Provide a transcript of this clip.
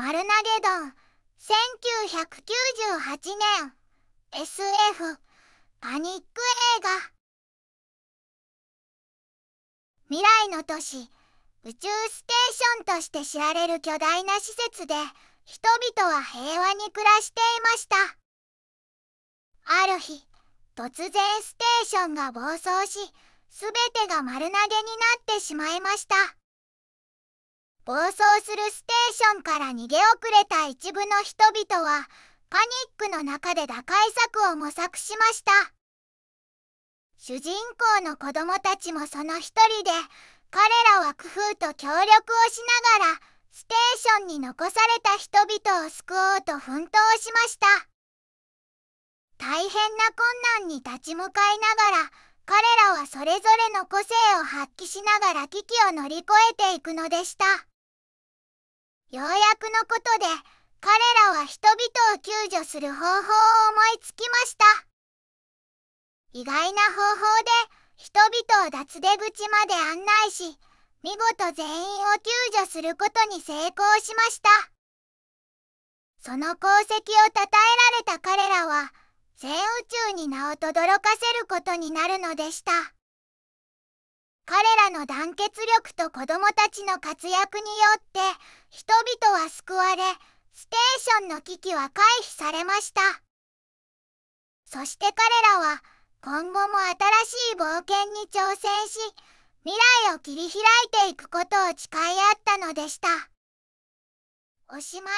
丸投げ丼1998年 SF パニック映画未来の都市宇宙ステーションとして知られる巨大な施設で人々は平和に暮らしていましたある日突然ステーションが暴走し全てが丸投げになってしまいました暴走するステーションから逃げ遅れた一部の人々はパニックの中で打開策を模索しました主人公の子供たちもその一人で彼らは工夫と協力をしながらステーションに残された人々を救おうと奮闘しました大変な困難に立ち向かいながら彼らはそれぞれの個性を発揮しながら危機を乗り越えていくのでした。ようやくのことで彼らは人々を救助する方法を思いつきました意外な方法で人々を脱出口まで案内し見事全員を救助することに成功しましたその功績を称えられた彼らは全宇宙に名を轟かせることになるのでした彼らの団結力と子供たちの活躍によって人々は救われステーションの危機は回避されましたそして彼らは今後も新しい冒険に挑戦し未来を切り開いていくことを誓い合ったのでしたおしまい